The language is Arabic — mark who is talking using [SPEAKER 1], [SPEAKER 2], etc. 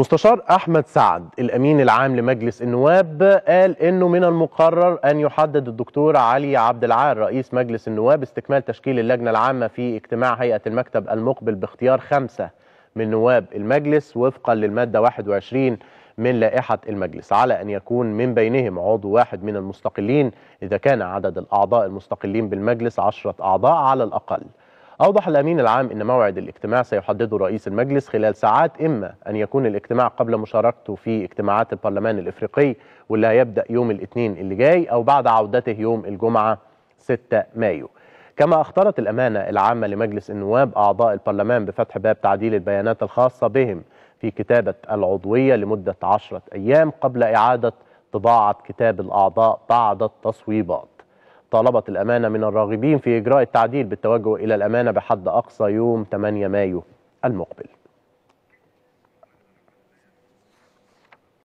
[SPEAKER 1] مستشار احمد سعد الامين العام لمجلس النواب قال انه من المقرر ان يحدد الدكتور علي عبد العال رئيس مجلس النواب استكمال تشكيل اللجنه العامه في اجتماع هيئه المكتب المقبل باختيار خمسه من نواب المجلس وفقا للماده 21 من لائحه المجلس على ان يكون من بينهم عضو واحد من المستقلين اذا كان عدد الاعضاء المستقلين بالمجلس 10 اعضاء على الاقل. أوضح الأمين العام أن موعد الاجتماع سيحدده رئيس المجلس خلال ساعات إما أن يكون الاجتماع قبل مشاركته في اجتماعات البرلمان الإفريقي واللي هيبدأ يوم الاثنين اللي جاي أو بعد عودته يوم الجمعة 6 مايو كما أخطرت الأمانة العامة لمجلس النواب أعضاء البرلمان بفتح باب تعديل البيانات الخاصة بهم في كتابة العضوية لمدة عشرة أيام قبل إعادة طباعة كتاب الأعضاء بعد التصويبات طالبت الأمانة من الراغبين في إجراء التعديل بالتوجه إلى الأمانة بحد أقصى يوم 8 مايو المقبل